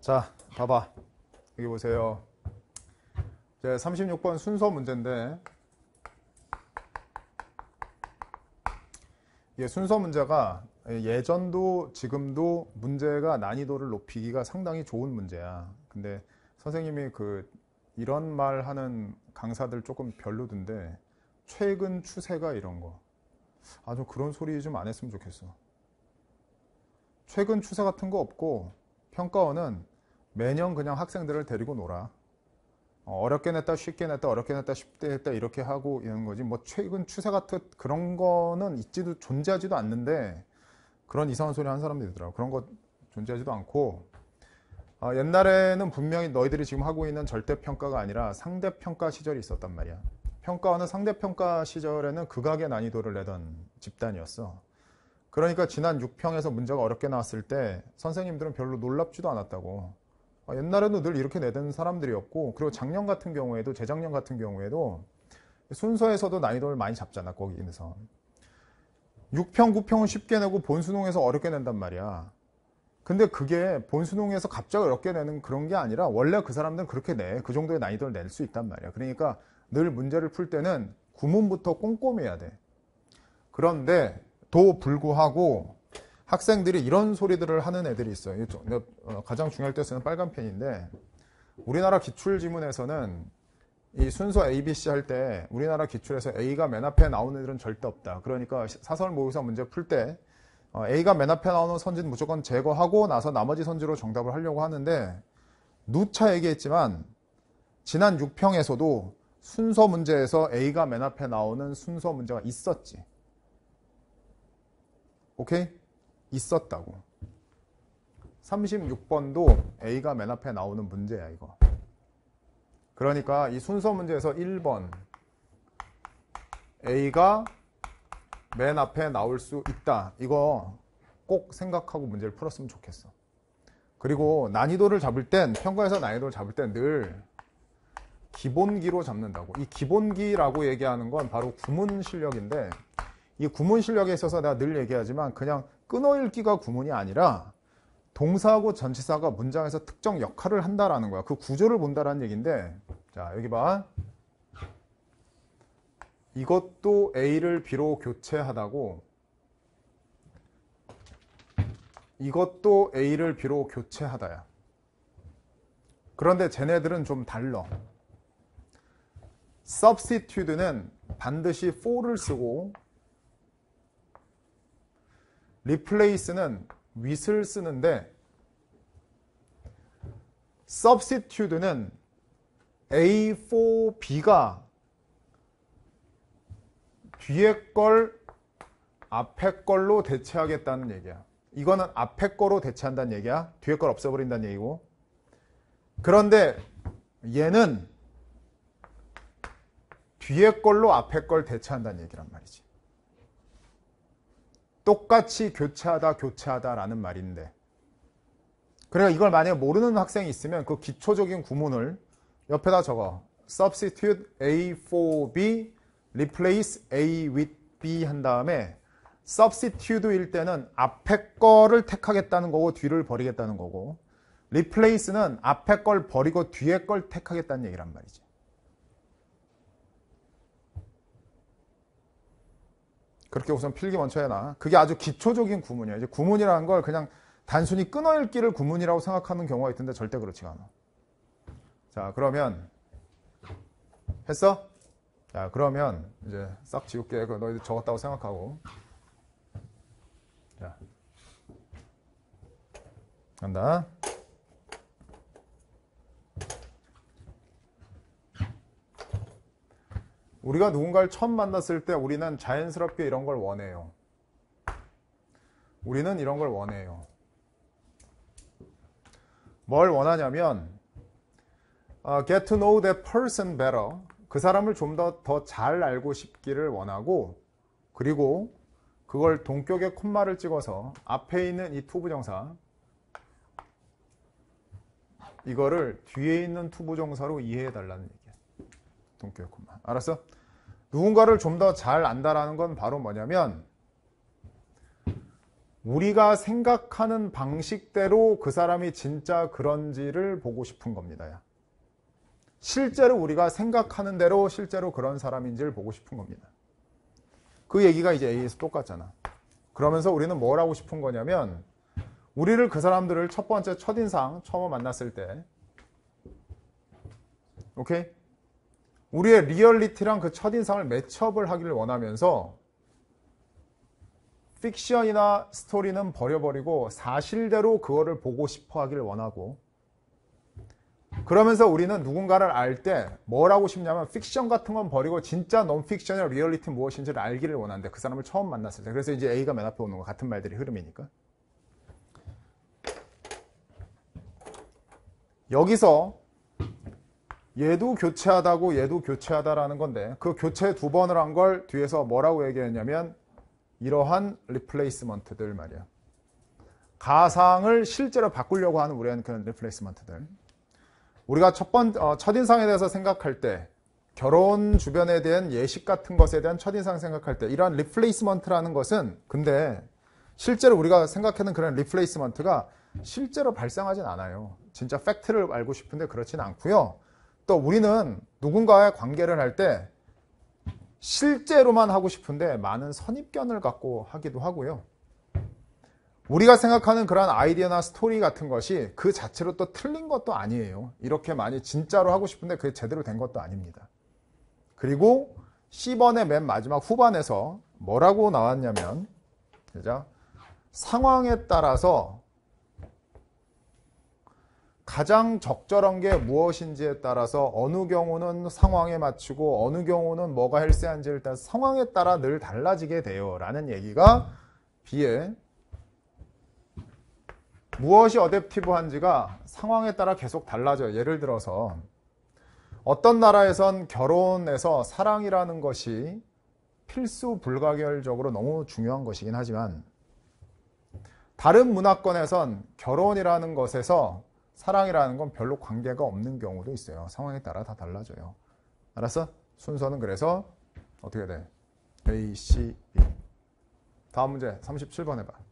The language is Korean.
자, 봐봐. 여기 보세요. 이제 36번 순서 문제인데 예, 순서 문제가 예전도 지금도 문제가 난이도를 높이기가 상당히 좋은 문제야. 근데 선생님이 그 이런 말 하는 강사들 조금 별로던데 최근 추세가 이런 거. 아, 주 그런 소리 좀 안 했으면 좋겠어. 최근 추세 같은 거 없고 평가원은 매년 그냥 학생들을 데리고 놀아. 어, 어렵게 냈다 쉽게 냈다 어렵게 냈다 쉽게 냈다 이렇게 하고 있는 거지 뭐 최근 추세 같은 그런 거는 있지도 존재하지도 않는데 그런 이상한 소리 하는 사람도 있더라고 그런 거 존재하지도 않고 어, 옛날에는 분명히 너희들이 지금 하고 있는 절대평가가 아니라 상대평가 시절이 있었단 말이야 평가원은 상대평가 시절에는 극악의 난이도를 내던 집단이었어 그러니까 지난 6평에서 문제가 어렵게 나왔을 때 선생님들은 별로 놀랍지도 않았다고 아, 옛날에도 늘 이렇게 내던 사람들이었고 그리고 작년 같은 경우에도 재작년 같은 경우에도 순서에서도 난이도를 많이 잡잖아 거기에서 6평 9평은 쉽게 내고 본수능에서 어렵게 낸단 말이야 근데 그게 본수능에서 갑자기 어렵게 내는 그런 게 아니라 원래 그 사람들은 그렇게 내 그 정도의 난이도를 낼 수 있단 말이야 그러니까 늘 문제를 풀 때는 구문부터 꼼꼼해야 돼 그런데도 불구하고 학생들이 이런 소리들을 하는 애들이 있어요. 어, 가장 중요할 때 쓰는 빨간 펜인데 우리나라 기출 지문에서는 이 순서 A, B, C 할 때 우리나라 기출에서 A가 맨 앞에 나오는 애들은 절대 없다. 그러니까 사설 모의사 문제 풀때 어, A가 맨 앞에 나오는 선진 무조건 제거하고 나서 나머지 선지로 정답을 하려고 하는데 누차 얘기했지만 지난 6평에서도 순서 문제에서 A가 맨 앞에 나오는 순서 문제가 있었지. 오케이? 있었다고 36번도 A가 맨 앞에 나오는 문제야 이거 그러니까 이 순서 문제에서 1번 A가 맨 앞에 나올 수 있다 이거 꼭 생각하고 문제를 풀었으면 좋겠어 그리고 난이도를 잡을 땐 평가에서 난이도를 잡을 땐 늘 기본기로 잡는다고 이 기본기라고 얘기하는 건 바로 구문 실력인데 이 구문 실력에 있어서 내가 늘 얘기하지만 그냥 끊어읽기가 구문이 아니라 동사하고 전치사가 문장에서 특정 역할을 한다라는 거야. 그 구조를 본다라는 얘기인데 자 여기 봐. 이것도 A를 B로 교체하다고 이것도 A를 B로 교체하다야. 그런데 쟤네들은 좀 달러. substitute는 반드시 for를 쓰고 replace는 with를 쓰는데 substitute는 A for B가 뒤에 걸 앞에 걸로 대체하겠다는 얘기야. 이거는 앞에 거로 대체한다는 얘기야. 뒤에 걸 없애버린다는 얘기고. 그런데 얘는 뒤에 걸로 앞에 걸 대체한다는 얘기란 말이지. 똑같이 교차하다 교차하다라는 말인데 그래서 그러니까 이걸 만약 모르는 학생이 있으면 그 기초적인 구문을 옆에다 적어 substitute A for B replace A with B 한 다음에 substitute일 때는 앞에 거를 택하겠다는 거고 뒤를 버리겠다는 거고 replace는 앞에 걸 버리고 뒤에 걸 택하겠다는 얘기란 말이지 그렇게 우선 필기 먼저 해놔. 그게 아주 기초적인 구문이야. 이제 구문이라는 걸 그냥 단순히 끊어 읽기를 구문이라고 생각하는 경우가 있던데 절대 그렇지가 않아. 자, 그러면 했어? 자, 그러면 이제 싹 지울게. 그 너희들 적었다고 생각하고. 자. 간다. 우리가 누군가를 처음 만났을 때 우리는 자연스럽게 이런 걸 원해요. 우리는 이런 걸 원해요. 뭘 원하냐면 uh, get to know that person better. 그 사람을 좀 더 더 잘 알고 싶기를 원하고 그리고 그걸 동격의 콤마를 찍어서 앞에 있는 이 투부정사 이거를 뒤에 있는 투부정사로 이해해 달라는 얘기야. 동격의 콤마. 알았어? 누군가를 좀 더 잘 안다라는 건 바로 뭐냐면 우리가 생각하는 방식대로 그 사람이 진짜 그런지를 보고 싶은 겁니다. 실제로 우리가 생각하는 대로 실제로 그런 사람인지를 보고 싶은 겁니다. 그 얘기가 이제 A에서 똑같잖아. 그러면서 우리는 뭘 하고 싶은 거냐면 우리를 그 사람들을 첫 번째 첫인상 처음 만났을 때 오케이? 우리의 리얼리티랑 그 첫인상을 매첩을 하기를 원하면서 픽션이나 스토리는 버려버리고 사실대로 그거를 보고 싶어 하기를 원하고 그러면서 우리는 누군가를 알 때 뭘 하고 싶냐면 픽션 같은 건 버리고 진짜 논픽션의 리얼리티 무엇인지를 알기를 원하는데 그 사람을 처음 만났을 때 그래서 이제 A가 맨 앞에 오는 거 같은 말들이 흐름이니까 여기서 얘도 교체하다고 얘도 교체하다라는 건데 그 교체 두 번을 한 걸 뒤에서 뭐라고 얘기했냐면 이러한 리플레이스먼트들 말이야. 가상을 실제로 바꾸려고 하는 우리한 그런 리플레이스먼트들. 우리가 첫 번, 어, 첫인상에 대해서 생각할 때 결혼 주변에 대한 예식 같은 것에 대한 첫인상 생각할 때 이러한 리플레이스먼트라는 것은 근데 실제로 우리가 생각하는 그런 리플레이스먼트가 실제로 발생하진 않아요. 진짜 팩트를 알고 싶은데 그렇진 않고요. 또 우리는 누군가의 관계를 할 때 실제로만 하고 싶은데 많은 선입견을 갖고 하기도 하고요. 우리가 생각하는 그러한 아이디어나 스토리 같은 것이 그 자체로 또 틀린 것도 아니에요. 이렇게 많이 진짜로 하고 싶은데 그게 제대로 된 것도 아닙니다. 그리고 1 0번의맨 마지막 후반에서 뭐라고 나왔냐면, 그죠? 상황에 따라서 가장 적절한 게 무엇인지에 따라서 어느 경우는 상황에 맞추고 어느 경우는 뭐가 헬스한지 일단 상황에 따라 늘 달라지게 돼요. 라는 얘기가 B에 무엇이 어댑티브한지가 상황에 따라 계속 달라져요. 예를 들어서 어떤 나라에선 결혼에서 사랑이라는 것이 필수 불가결적으로 너무 중요한 것이긴 하지만 다른 문화권에선 결혼이라는 것에서 사랑이라는 건 별로 관계가 없는 경우도 있어요. 상황에 따라 다 달라져요. 알았어? 순서는 그래서 어떻게 돼? A, C, B. 다음 문제 37번 해봐.